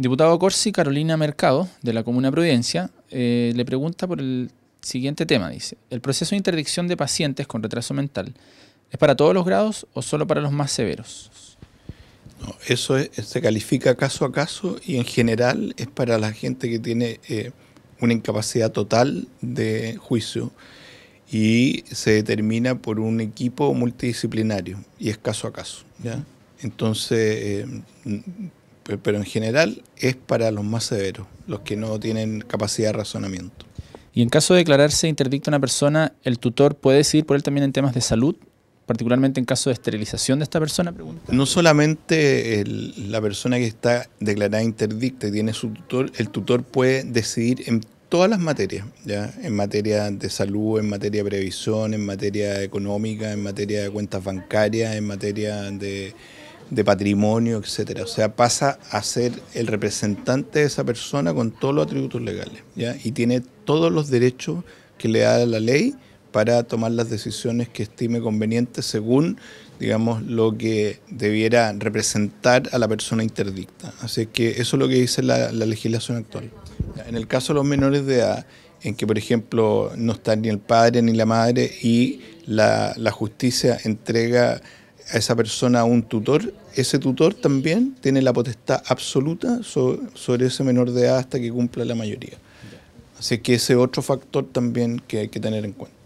Diputado Corsi, Carolina Mercado, de la Comuna Prudencia, eh, le pregunta por el siguiente tema. Dice, ¿el proceso de interdicción de pacientes con retraso mental es para todos los grados o solo para los más severos? eso eh, se califica caso a caso y en general es para la gente que tiene eh, una incapacidad total de juicio y se determina por un equipo multidisciplinario y es caso a caso. Entonces, pero en general es para los más severos, los que no tienen capacidad de razonamiento. Y en caso de declararse interdicta una persona, ¿el tutor puede decidir por él también en temas de salud? particularmente en caso de esterilización de esta persona? Pregunta. No solamente la persona que está declarada interdicta y tiene su tutor, el tutor puede decidir en todas las materias, ¿ya? en materia de salud, en materia de previsión, en materia económica, en materia de cuentas bancarias, en materia de de patrimonio, etcétera. O sea, pasa a ser el representante de esa persona con todos los atributos legales, ¿ya? Y tiene todos los derechos que le da la ley para tomar las decisiones que estime convenientes según, digamos, lo que debiera representar a la persona interdicta. Así que eso es lo que dice la, legislación actual. En el caso de los menores de edad, en que, por ejemplo, no está ni el padre ni la madre y la justicia entrega a esa persona un tutor, ese tutor también tiene la potestad absoluta sobre, ese menor de edad hasta que cumpla la mayoría. Así que ese otro factor también que hay que tener en cuenta.